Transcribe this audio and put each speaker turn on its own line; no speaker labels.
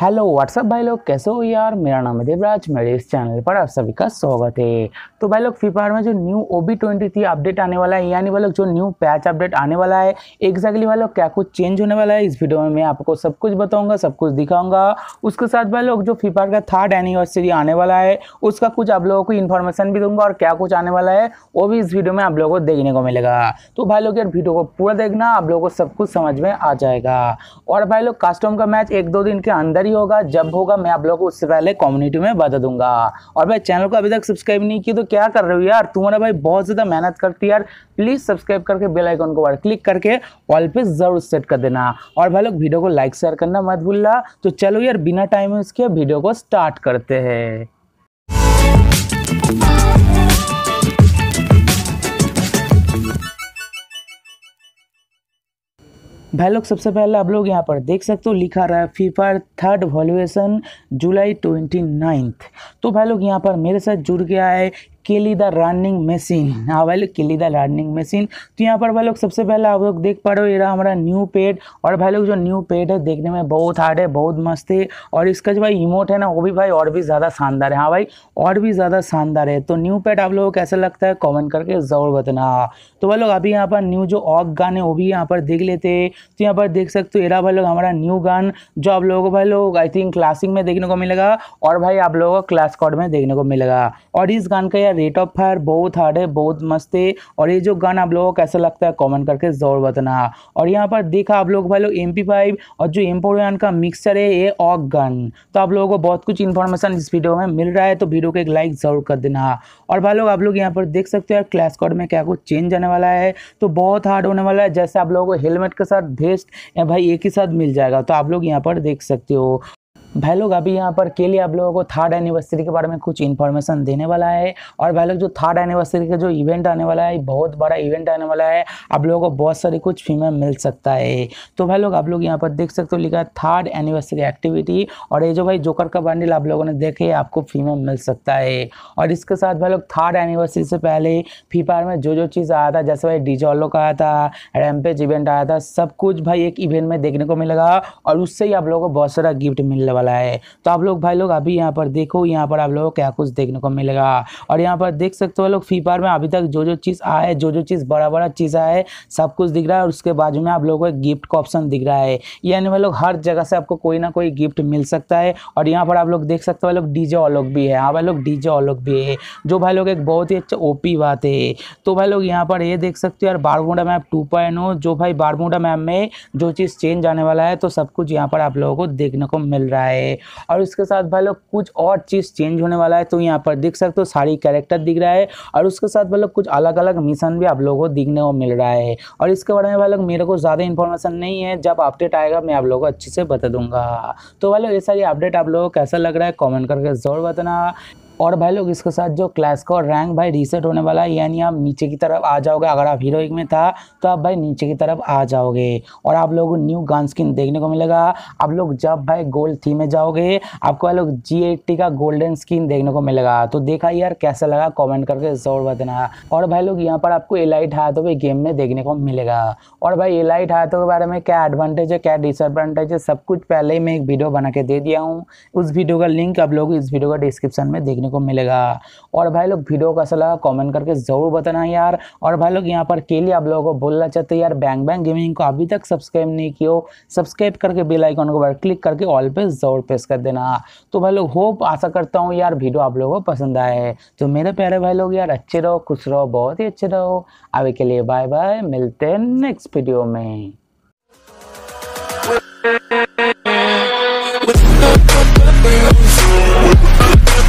Hello what's up भाई लोग कैसे हो यार मेरा नाम है देवराज मेरे इस चैनल पर आप सभी का स्वागत है तो भाई लोग फ्लिपकार्ट में जो new O B twenty three update आने वाला है यानी भाई लोग जो न्यू पैच अपडेट आने वाला है एग्जैक्टली भाई लोग क्या कुछ चेंज होने वाला है इस वीडियो में मैं आपको सब कुछ बताऊँगा सब कुछ दिखाऊंगा उसके साथ भाई लोग जो फ्लिपकार्ट का थर्ड एनिवर्सरी आने वाला है उसका कुछ आप लोगों को इन्फॉर्मेशन भी दूंगा और क्या कुछ आने वाला है वो भी इस वीडियो में आप लोगों को देखने को मिलेगा तो भाई लोग यार वीडियो को पूरा देखना आप लोगों को सब कुछ समझ में आ जाएगा और भाई लोग कस्टम का मैच एक दो दिन के अंदर ही होगा जब होगा मैं आप लोगों को उससे पहले कम्युनिटी में बता दूंगा और भाई चैनल को अभी तक सब्सक्राइब नहीं किया तो क्या कर रहे हो यार तुम्हारा भाई बहुत ज़्यादा मेहनत करती है यार प्लीज़ सब्सक्राइब करके बेल आइकन को क्लिक करके ऑल पे ज़रूर सेट कर देना और भाई लोग वीडियो को लाइक शेयर करना मत भूलना तो चलो यार बिना टाइम इसके वीडियो को स्टार्ट करते हैं भाई लोग सबसे पहले आप लोग यहाँ पर देख सकते हो लिखा रहा है FIFA third valuation July twenty ninth तो भाई लोग यहाँ पर मेरे साथ जुड़ गया है केली द रनिंग मशीन हाँ भाई लोग केली द रनिंग मशीन तो यहाँ पर भाई लोग सबसे पहले आप लोग देख पा रहे हो ये रहा हमारा न्यू पेड और भाई लोग जो न्यू पेड है देखने में बहुत हार्ड है बहुत मस्त है और इसका जो भाई इमोट है ना वो भी भाई और भी ज़्यादा शानदार है हाँ भाई और भी ज़्यादा शानदार है तो न्यू पेड आप लोगों को कैसा लगता है कॉमेंट करके ज़रूर बताना तो भाई लोग अभी यहाँ पर न्यू जो ऑग गान है वो भी यहाँ पर देख लेते हैं तो यहाँ पर देख सकते हो एरा रहा भाई लोग हमारा न्यू गान जो आप लोगों को भाई लोग आई थिंक क्लासिक में देखने को मिलेगा और भाई आप लोगों को क्लास कॉड में देखने को मिलेगा और इस गान का यार रेट ऑफ फायर बहुत हार्ड है बहुत मस्त है और ये जो गन आप लोगों को कैसा लगता है कॉमेंट करके ज़रूर बताना और यहाँ पर देखा आप लोग भाई लोग एम और जो एम का मिक्सचर है ये ऑक गन तो आप लोगों को बहुत कुछ इन्फॉर्मेशन इस वीडियो में मिल रहा है तो वीडियो को एक लाइक ज़रूर कर देना और भाई लोग आप लोग यहाँ पर देख सकते हो क्लास क्लैश कोड में क्या कुछ चेंज आने वाला है तो बहुत हार्ड होने वाला है जैसे आप लोगों को हेलमेट के साथ भेस्ट या भाई एक ही साथ मिल जाएगा तो आप लोग यहाँ पर देख सकते हो भाई लोग अभी यहाँ पर के लिए आप लोगों को थर्ड एनिवर्सरी के बारे में कुछ इन्फॉर्मेशन देने वाला है और भाई लोग जो थर्ड एनिवर्सरी का जो इवेंट आने वाला है बहुत बड़ा इवेंट आने वाला है आप लोगों को बहुत सारी कुछ फीमेल मिल सकता है तो भाई लोग आप लोग यहाँ पर देख सकते हो लिखा है थर्ड एनिवर्सरी एक्टिविटी और ये जो भाई जोकर का बंडल आप लोगों ने देखे आपको फीमेल मिल सकता है और इसके साथ भाई लोग थर्ड एनिवर्सरी से पहले फी में जो जो चीज़ आया था जैसे भाई डिजॉलो का आया था रैमपेज इवेंट आया था सब कुछ भाई एक इवेंट में देखने को मिलेगा और उससे ही आप लोगों को बहुत सारा गिफ्ट मिलने वाला है तो आप लोग भाई लोग अभी यहाँ पर देखो यहाँ पर आप लोगों को क्या कुछ देखने को मिलेगा और यहाँ पर देख सकते हो लोग फीफार में अभी तक जो जो चीज़ आया है जो जो चीज़ बड़ा बड़ा चीज़ आया है सब कुछ दिख रहा है और उसके बाजू में आप लोगों को गिफ्ट का ऑप्शन दिख रहा है यानी भाई लोग हर जगह से आपको कोई ना कोई गिफ्ट मिल सकता है और यहाँ पर आप लोग देख सकते हो लोग डीजे ऑलोक भी है हाँ भाई लोग डीजे ऑलोक भी है जो भाई लोग एक बहुत ही अच्छा ओपी बात है तो भाई लोग यहाँ पर ये देख सकते हो यार बारमूडा मैप टू पॉइंट जो भाई बारमूडा मैप में जो चीज़ चेंज आने वाला है तो सब कुछ यहाँ पर आप लोगों को देखने को मिल रहा है है और उसके साथ भाई लोग कुछ और चीज़ चेंज होने वाला है तो यहाँ पर देख सकते हो सारी कैरेक्टर दिख रहा है और उसके साथ भाई लोग कुछ अलग अलग मिशन भी आप लोगों को दिखने को मिल रहा है और इसके बारे में भाई लोग मेरे को ज़्यादा इन्फॉर्मेशन नहीं है जब अपडेट आएगा मैं आप लोगों को अच्छे से बता दूंगा तो भाई लोग ये सारी अपडेट आप लोगों को कैसा लग रहा है कॉमेंट करके ज़रूर बताना और भाई लोग इसके साथ जो क्लास का रैंक भाई रीसेट होने वाला है यानी आप नीचे की तरफ आ जाओगे अगर आप हीरोइक में था तो आप भाई नीचे की तरफ आ जाओगे और आप लोग न्यू गन स्किन देखने को मिलेगा आप लोग जब भाई गोल्ड थी में जाओगे आपको भाई लोग जी का गोल्डन स्किन देखने को मिलेगा तो देखा यार कैसा लगा कॉमेंट करके ज़रूर बताना और भाई लोग यहाँ पर आपको एलाइट हाथों पर गेम में देखने को मिलेगा और भाई एलाइट हाथों के बारे में क्या एडवांटेज है क्या डिसएडवांटेज है सब कुछ पहले ही मैं एक वीडियो बना के दे दिया हूँ उस वीडियो का लिंक आप लोग इस वीडियो का डिस्क्रिप्शन में देखने देखने को मिलेगा और भाई लोग वीडियो का लगा कमेंट करके ज़रूर बताना यार और भाई लोग यहाँ पर के लिए आप लोगों को बोलना चाहते यार बैंग बैंग गेमिंग को अभी तक सब्सक्राइब नहीं किया सब्सक्राइब करके बेल आइकॉन को क्लिक करके ऑल पे ज़रूर प्रेस कर देना तो भाई लोग होप आशा करता हूँ यार वीडियो आप लोगों को पसंद आए तो मेरे प्यारे भाई लोग यार अच्छे रहो खुश रहो बहुत ही अच्छे रहो अभी के लिए बाय बाय मिलते हैं नेक्स्ट वीडियो में We'll be right back.